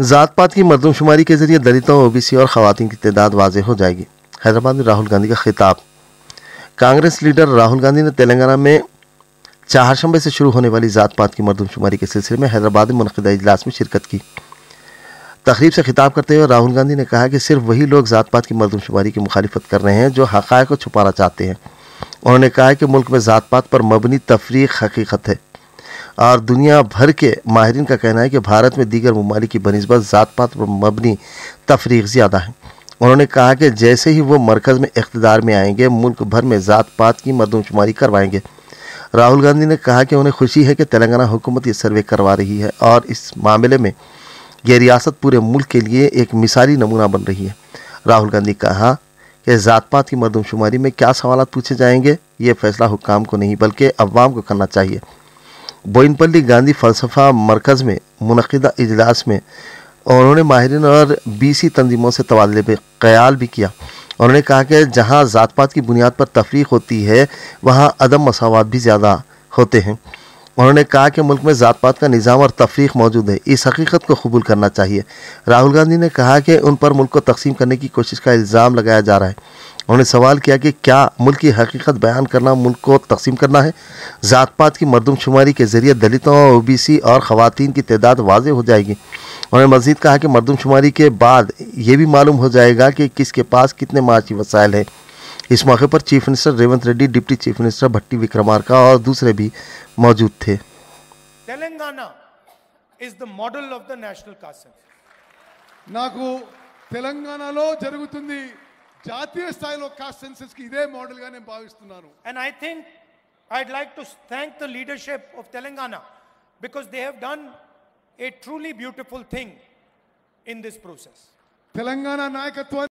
ज़ात पात की मरदमशुमारी के जरिए दलितों ओ बी सी और खातन की तदाद वाज हो जाएगी हैदराबाद में राहुल गांधी का खिताब कांग्रेस लीडर राहुल गांधी ने तेलंगाना में चारशंबे से शुरू होने वाली ज़ात पात की मरदमशुमारी के सिलसिले में हैदराबाद में मनदा इजलास में शिरकत की तकरीब से खिताब करते हुए राहुल गांधी ने कहा कि सिर्फ वही लोग ज़ात पात की मरदमशुमारी की मुखालफत कर रहे हैं जो हक़ को छुपाना चाहते हैं उन्होंने कहा कि मुल्क में ज़ात पात पर मबनी तफरीक हकीकत है और दुनिया भर के माहरीन का कहना है कि भारत में दीगर ममालिक की बनस्बत ज़ात पात पर मबनी तफरीक ज़्यादा है उन्होंने कहा कि जैसे ही वो मरकज़ में इकतदार में आएंगे मुल्क भर में ज़ात पात की मरदमशुमारी करवाएंगे राहुल गांधी ने कहा कि उन्हें खुशी है कि तेलंगाना हुकूमत ये सर्वे करवा रही है और इस मामले में यह रियासत पूरे मुल्क के लिए एक मिसाली नमूना बन रही है राहुल गांधी कहा कि ज़ात पात की मरदमशुमारी में क्या सवाल पूछे जाएंगे ये फैसला हुकाम को नहीं बल्कि अवाम को करना चाहिए बोइनपल्ली गांधी फ़लसफ़ा मरकज़ में मनदा अजलास में उन्होंने माहरीन और बीसी तंजीमों से तबादले पर ख्याल भी किया उन्होंने कहा कि जहाँ ज़ात पात की बुनियाद पर तफरीक होती है वहाँ अदम मसावत भी ज़्यादा होते हैं उन्होंने कहा कि मुल्क में ज़ात पात का निज़ाम और तफरीक मौजूद है इस हकीकत को कबूल करना चाहिए राहुल गांधी ने कहा कि उन पर मुल्क को तकसीम करने की कोशिश का इल्ज़ाम लगाया जा रहा है उन्होंने सवाल किया कि क्या मुल्क की हकीकत बयान करना मुल्क को तकसीम करना है ज़ात पात की मरदमशुमारी के ज़रिए दलितों ओ बी सी और ख़वान की तदाद वाज हो जाएगी उन्होंने मज़ीद कहा कि मरदमशुमारी के बाद ये भी मालूम हो जाएगा कि किसके पास कितने माशी वसायल हैं इस मौके पर chief minister Revanth Reddy deputy chief minister Bhatti Vikramarka और दूसरे भी मौजूद थे Telangana is the model of the national caste And I think I'd like to thank the leadership of Telangana because they have done a truly beautiful thing in this process.